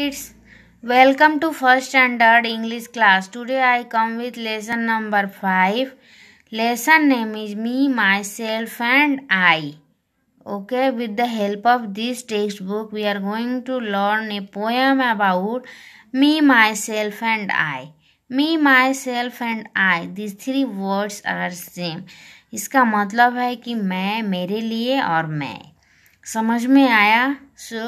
kids welcome to first standard english class today i come with lesson number 5 lesson name is me myself and i okay with the help of this textbook we are going to learn a poem about me myself and i me myself and i these three words are same इसका मतलब है कि मैं मेरे लिए और मैं समझ में आया so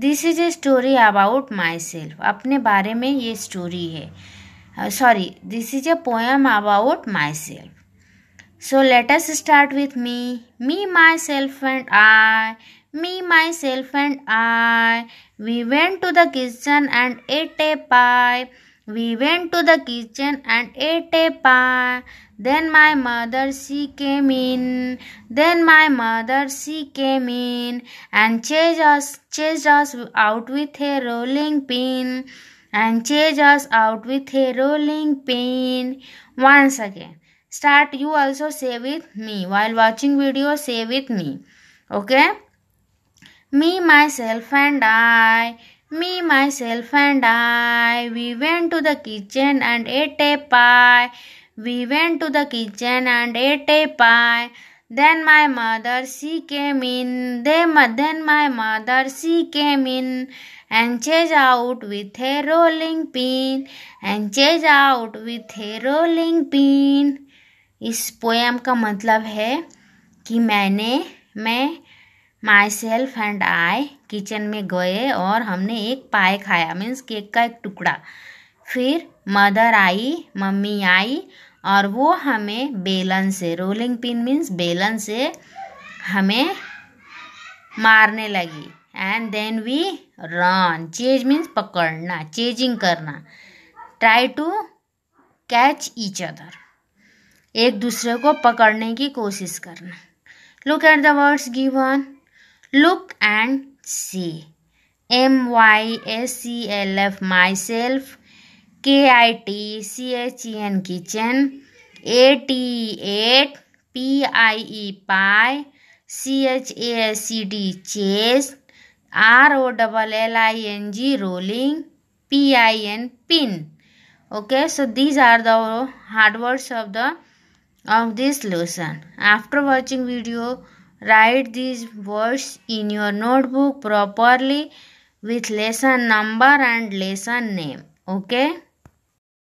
this is a story about myself अपने बारे में ये स्टोरी है sorry this is a poem about myself so let's start with me me myself and I me myself and I we went to the kitchen and ate a pie We went to the kitchen and ate a pie. Then my mother she came in. Then my mother she came in and chased us chased us out with a rolling pin and chased us out with a rolling pin. Once again. Start you also say with me while watching video say with me. Okay? Me myself and I Me, myself, and I. We went to the kitchen and ate a pie. We went to the kitchen and ate a pie. Then my mother, she came in. Then my mother, she came in and chase out with a rolling pin. And chase out with a rolling pin. इस poem का मतलब है कि मैंने मैं myself and I kitchen में गए और हमने एक पाए खाया मीन्स केक का एक टुकड़ा फिर मदर आई मम्मी आई और वो हमें बेलन से रोलिंग पिन मीन्स बेलन से हमें मारने लगी and then we run chase means पकड़ना चेजिंग करना try to catch each other एक दूसरे को पकड़ने की कोशिश करना look at the words given Look and see. M Y S E L F myself. K I T C H E N kitchen. A T 8 P I E pie. C H A S E D chase. R O double L I N G rolling. P I N pin. Okay, so these are the hard words of the of this lesson. After watching video write these words in your notebook properly with lesson number and lesson name okay